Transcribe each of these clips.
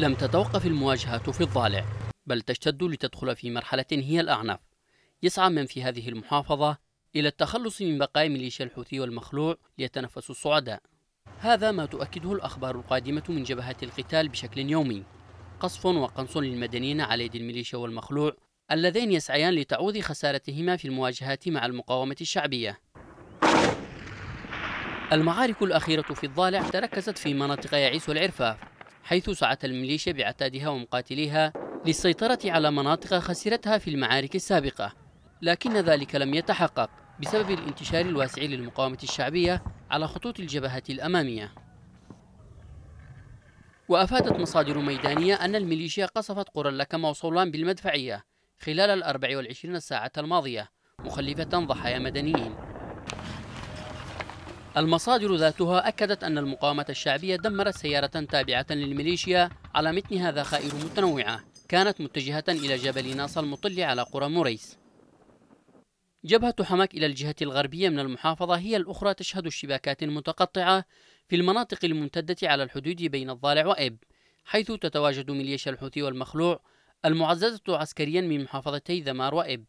لم تتوقف المواجهة في الضالع بل تشتد لتدخل في مرحلة هي الأعنف يسعى من في هذه المحافظة إلى التخلص من بقايا ميليشيا الحوثي والمخلوع ليتنفسوا الصعداء هذا ما تؤكده الأخبار القادمة من جبهة القتال بشكل يومي قصف وقنص للمدنيين على يد الميليشيا والمخلوع اللذين يسعيان لتعوض خسارتهما في المواجهات مع المقاومة الشعبية المعارك الأخيرة في الضالع تركزت في مناطق يعيس والعرفاف حيث سعت الميليشيا بعتادها ومقاتليها للسيطرة على مناطق خسرتها في المعارك السابقة لكن ذلك لم يتحقق بسبب الانتشار الواسع للمقاومة الشعبية على خطوط الجبهة الأمامية وأفادت مصادر ميدانية أن الميليشيا قصفت قرى لكما وصولان بالمدفعية خلال الأربع والعشرين ساعة الماضية مخلفة ضحايا مدنيين المصادر ذاتها أكدت أن المقاومة الشعبية دمرت سيارة تابعة للميليشيا على متنها ذخائر متنوعة كانت متجهة إلى جبل ناصا المطل على قرى موريس جبهة حماك إلى الجهة الغربية من المحافظة هي الأخرى تشهد اشتباكات متقطعة في المناطق الممتدة على الحدود بين الضالع وإب حيث تتواجد ميليشيا الحوثي والمخلوع المعززة عسكريا من محافظتي ذمار وإب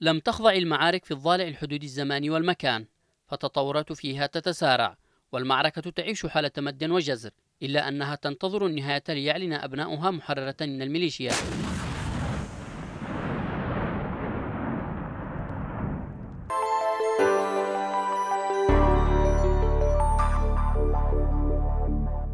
لم تخضع المعارك في الضالع الحدود الزماني والمكان فالتطورات فيها تتسارع والمعركة تعيش حالة مد وجزر إلا أنها تنتظر النهاية ليعلن أبناؤها محررة من الميليشيا